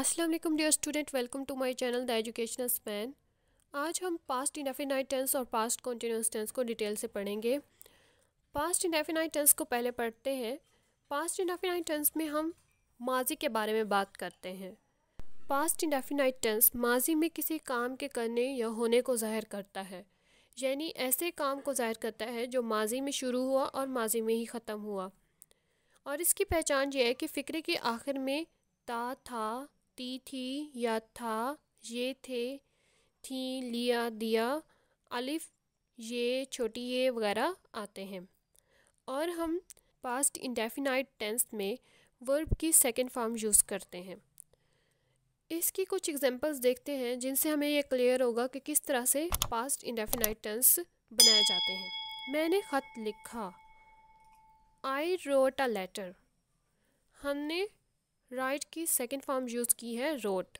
Aslam dear student welcome to my channel the educational span आज हम past infinite tense और past continuous tense को detail से पढ़ेंगे पास्ट इन्फिनाइट टेंस को पहले पढ़ते हैं पास्ट इन्फिनाइट टेंस में हम माजी के बारे में बात करते हैं पास्ट इन्फिनाइट टेंस माजी में किसी काम के करने या होने को जाहिर करता है यानी ऐसे काम को जाहिर करता है जो माजी में शुरू हुआ और माजी में ही ख़त्म हुआ और इसकी पहचान यह है कि फ़िक्रे के आखिर में ता था ती थी या था ये थे थी लिया दिया अलिफ ये छोटी ये वगैरह आते हैं और हम पास्ट इंडेफिनाइट टेंस में वर्ब की सेकेंड फॉर्म यूज़ करते हैं इसकी कुछ एग्जांपल्स देखते हैं जिनसे हमें यह क्लियर होगा कि किस तरह से पास्ट इंडेफिनाइट टेंस बनाए जाते हैं मैंने ख़त लिखा आई रोट अ लेटर हमने राइट की सेकेंड फॉर्म यूज़ की है रोट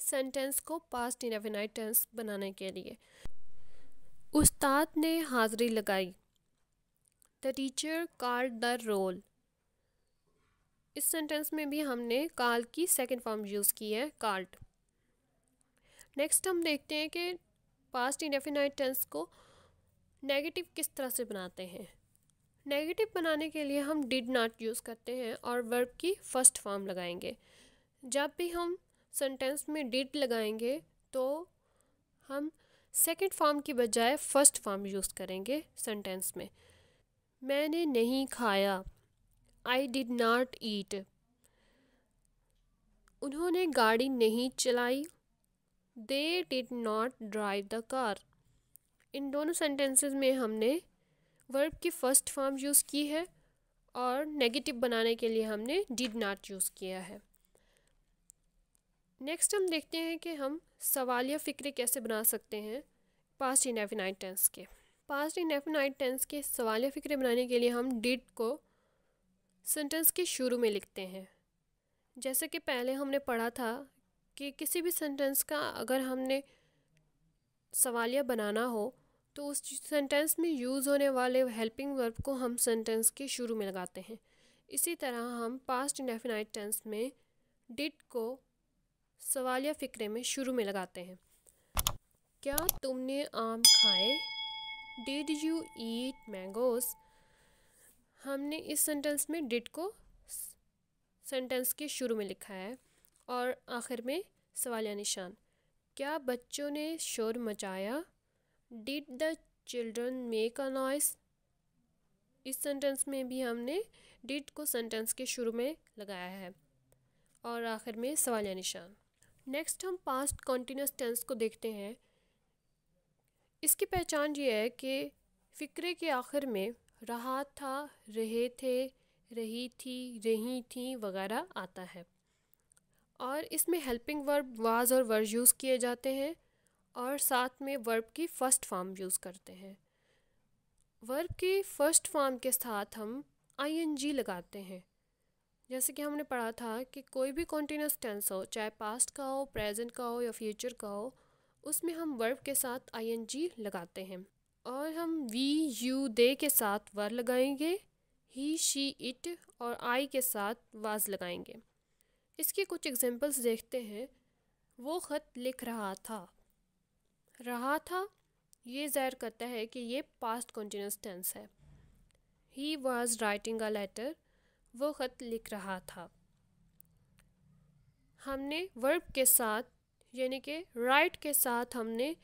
सेंटेंस को पास्ट इनफिनाइट टेंस बनाने के लिए उस्ताद ने हाजिरी लगाई the teacher called the roll इस सेंटेंस में भी हमने काल की सेकेंड फॉर्म यूज़ की है कार्ड नेक्स्ट हम देखते हैं कि पास्ट इनफिनाइट टेंस को नेगेटिव किस तरह से बनाते हैं नेगेटिव बनाने के लिए हम डिड नाट यूज़ करते हैं और वर्ब की फ़र्स्ट फॉर्म लगाएंगे जब भी हम सेंटेंस में डिड लगाएंगे तो हम सेकेंड फॉर्म की बजाय फ़र्स्ट फॉर्म यूज़ करेंगे सेंटेंस में मैंने नहीं खाया आई डिड नाट ईट उन्होंने गाड़ी नहीं चलाई they did not drive the car इन दोनों सेंटेंसेस में हमने वर्ब की फ़र्स्ट फॉर्म यूज़ की है और नेगेटिव बनाने के लिए हमने डिड नाट यूज़ किया है नेक्स्ट हम देखते हैं कि हम या फ़िक्रे कैसे बना सकते हैं पास्ट इन टेंस के पास्ट इन टेंस के या फ़िक्रे बनाने के लिए हम डिड को सेंटेंस के शुरू में लिखते हैं जैसे कि पहले हमने पढ़ा था कि किसी भी सेंटेंस का अगर हमने सवालिया बनाना हो तो उस सेंटेंस में यूज़ होने वाले हेल्पिंग वर्ब को हम सेंटेंस के शुरू में लगाते हैं इसी तरह हम पास्ट इंडेफिनाइट टेंस में डिट को सवालिया फ़िक्रे में शुरू में लगाते हैं क्या तुमने आम खाए डिड यू ईट मैंगोस हमने इस सेंटेंस में डिट को सेंटेंस के शुरू में लिखा है और आखिर में सवालिया निशान क्या बच्चों ने शोर मचाया did the children make a noise इस सेंटेंस में भी हमने डिड को सेंटेंस के शुरू में लगाया है और आखिर में सवाल या निशान नेक्स्ट हम पास्ट कॉन्टीन्यूस टेंस को देखते हैं इसकी पहचान ये है कि फ़िक्रे के आखिर में रहा था रहे थे रही थी रही थी वगैरह आता है और इसमें हेल्पिंग वर्ब वाज और वर्ज यूज़ किए जाते हैं और साथ में वर्ब की फ़र्स्ट फॉर्म यूज़ करते हैं वर्ब की फ़र्स्ट फॉर्म के साथ हम आईएनजी लगाते हैं जैसे कि हमने पढ़ा था कि कोई भी कॉन्टीन्यूस टेंस हो चाहे पास्ट का हो प्रेजेंट का हो या फ्यूचर का हो उसमें हम वर्ब के साथ आईएनजी लगाते हैं और हम वी यू दे के साथ वर लगाएंगे ही शी इट और आई के साथ वाज लगाएंगे इसके कुछ एग्जांपल्स देखते हैं वो ख़त लिख रहा था रहा था ये ज़ाहिर करता है कि ये पास्ट कंटिन्यूस टेंस है he was writing a letter वो ख़त लिख रहा था हमने वर्ब के साथ यानी कि राइट के साथ हमने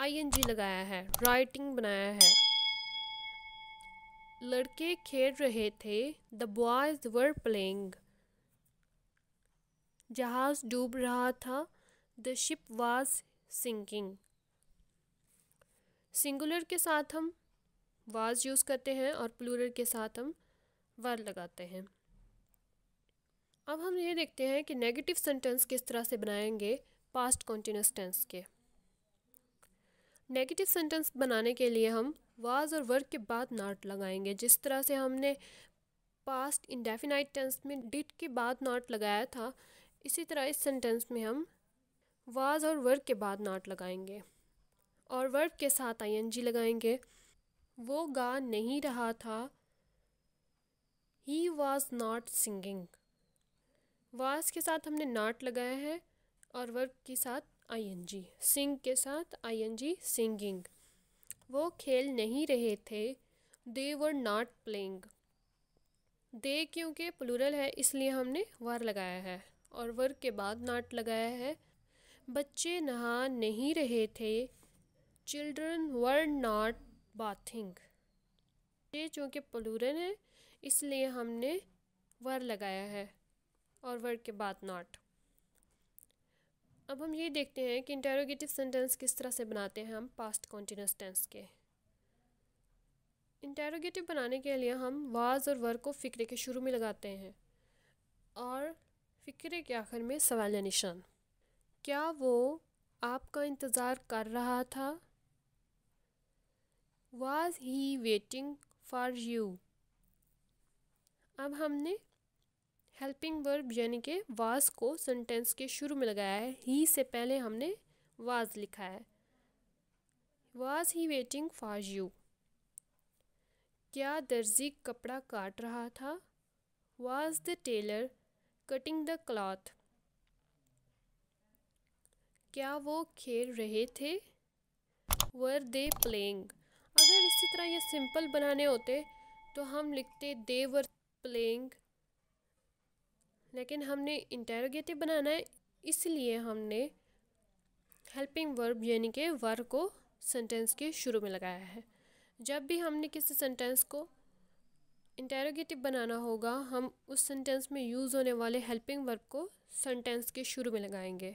आईएनजी लगाया है राइटिंग बनाया है लड़के खेल रहे थे द बॉयज वर प्लेइंग जहाज़ डूब रहा था the ship was sinking singular के साथ हम वाज यूज़ करते हैं और प्लूरल के साथ हम वर लगाते हैं अब हम ये देखते हैं कि नेगेटिव सेंटेंस किस तरह से बनाएंगे पास्ट कॉन्टीन्यूस टेंस के नेगेटिव सेंटेंस बनाने के लिए हम वाज और वर्क के बाद नाट लगाएंगे जिस तरह से हमने पास्ट इंडेफिनाइट टेंस में डिट के बाद नाट लगाया था इसी तरह इस सेंटेंस में हम वाज और वर्क के बाद नाट लगाएंगे और वर्ब के साथ आई एन जी लगाएंगे वो गा नहीं रहा था ही वॉज नॉट सिंगिंग वास के साथ हमने नाट लगाया है और वर्ब के साथ आई एन जी सिंग के साथ आई एन जी सिंगिंग वो खेल नहीं रहे थे दे वर नाट प्लेइंग दे क्योंकि प्लूरल है इसलिए हमने वर लगाया है और वर के बाद नाट लगाया है बच्चे नहा नहीं रहे थे चिल्ड्रन वर नाट बाथिंग ये चूँकि पलूरन है इसलिए हमने वर लगाया है और वर के बाद नाट अब हम ये देखते हैं कि इंटेरोगेटिव सेंटेंस किस तरह से बनाते हैं हम पास्ट कॉन्टीन्यूस टेंस के इंटेरोगेटिव बनाने के लिए हम वाज और वर को फ़िक्रे के शुरू में लगाते हैं और फ़िक्रे के आखिर में सवाल निशान क्या वो आपका इंतज़ार कर रहा था was he waiting for you अब हमने हेल्पिंग वर्ब यानी के वाज को सेंटेंस के शुरू में लगाया है ही से पहले हमने वाज लिखा है was he waiting for you क्या दर्जी कपड़ा काट रहा था was the tailor cutting the cloth क्या वो खेल रहे थे वर दे प्लेइंग अगर इसी तरह ये सिंपल बनाने होते तो हम लिखते देवर प्लेइंग लेकिन हमने इंटेरोगेटिव बनाना है इसलिए हमने हेल्पिंग वर्ब यानी कि वर्ब को सेंटेंस के शुरू में लगाया है जब भी हमने किसी सेंटेंस को इंटेरोगेटिव बनाना होगा हम उस सेंटेंस में यूज़ होने वाले हेल्पिंग वर्ब को सेंटेंस के शुरू में लगाएंगे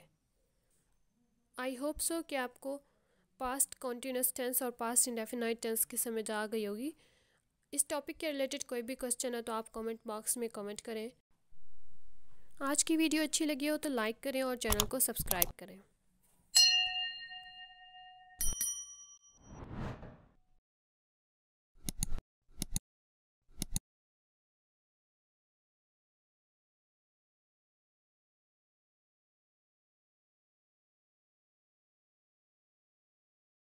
आई होप सो कि आपको पास्ट कॉन्टीन्यूस टेंस और पास्ट इंडेफिनाइट टेंस की समझ आ गई होगी इस टॉपिक के रिलेटेड कोई भी क्वेश्चन है तो आप कमेंट बॉक्स में कमेंट करें आज की वीडियो अच्छी लगी हो तो लाइक करें और चैनल को सब्सक्राइब करें